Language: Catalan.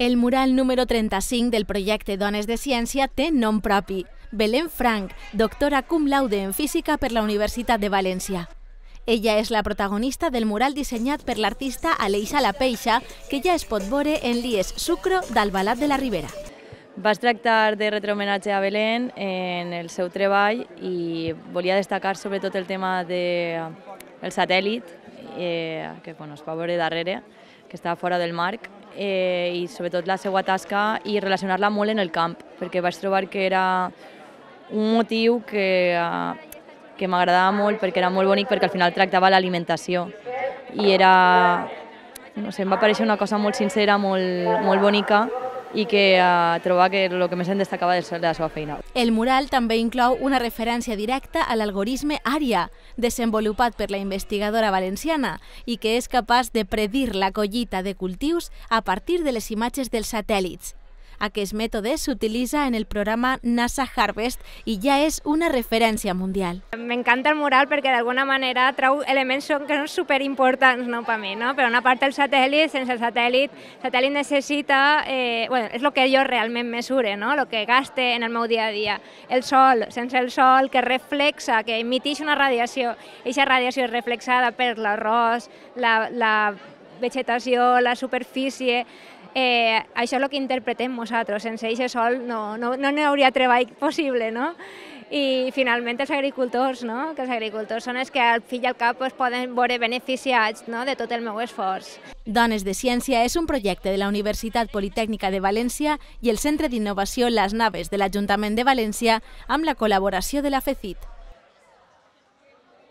El mural número 35 del projecte Dones de Ciència té nom propi. Belén Frank, doctora cum laude en física per la Universitat de València. Ella és la protagonista del mural dissenyat per l'artista Aleixa La Peixa, que ja es pot veure en l'IES Sucro d'Albalat de la Ribera. Vaig tractar de retre homenatge a Belén en el seu treball i volia destacar sobretot el tema del de, el satèl·lit, eh, que bueno, es pot veure darrere, que està fora del marc, eh, i sobretot la seva tasca i relacionar-la molt en el camp, perquè vaig trobar que era un motiu que, eh, que m'agradava molt perquè era molt bonic perquè al final tractava l'alimentació i era, no sé, em va aparèixer una cosa molt sincera, molt, molt bonica i que a eh, trobar que el que més hem destacava de la seva feina. El mural també inclou una referència directa a l'algorisme ària, desenvolupat per la investigadora valenciana i que és capaç de predir la collita de cultius a partir de les imatges dels satèl·lits. Aquest mètode s'utilitza en el programa NASA Harvest i ja és una referència mundial. M'encanta el mural perquè d'alguna manera trau elements que són superimportants no, per mi, no? però una part del satèl·lit, sense el satèl·lit, el satèl·lit necessita, eh, bueno, és el que jo realment mesure, no? el que gaste en el meu dia a dia. El sol, sense el sol, que reflexa, que emitix una radiació, aquesta radiació és reflexada per l'arròs, la, la vegetació, la superfície, eh, això és el que interpretem nosaltres, sense aquest sol no n'hi no, no, no hauria treball possible, no? I finalment els agricultors, no? que els agricultors són els que al fill i al cap es poden veure beneficiats no? de tot el meu esforç. Dones de Ciència és un projecte de la Universitat Politècnica de València i el Centre d'Innovació Les Naves de l'Ajuntament de València amb la col·laboració de la FECIT.